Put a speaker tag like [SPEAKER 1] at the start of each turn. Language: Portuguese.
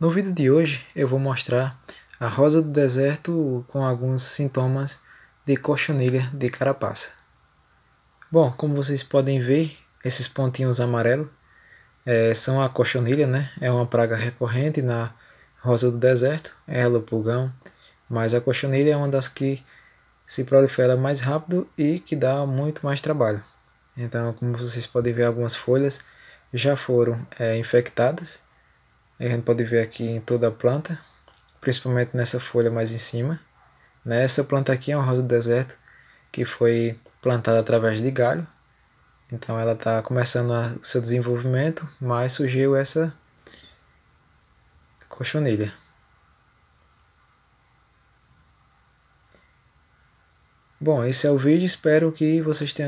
[SPEAKER 1] No vídeo de hoje eu vou mostrar a rosa do deserto com alguns sintomas de cochonilha de carapaça. Bom, como vocês podem ver, esses pontinhos amarelos é, são a cochonilha, né? É uma praga recorrente na rosa do deserto, ela, é o pulgão, mas a cochonilha é uma das que se prolifera mais rápido e que dá muito mais trabalho. Então, como vocês podem ver, algumas folhas já foram é, infectadas a gente pode ver aqui em toda a planta, principalmente nessa folha mais em cima. Né? Essa planta aqui é uma rosa do deserto que foi plantada através de galho. Então ela está começando o seu desenvolvimento, mas surgiu essa cochonilha.
[SPEAKER 2] Bom, esse é o vídeo, espero que vocês tenham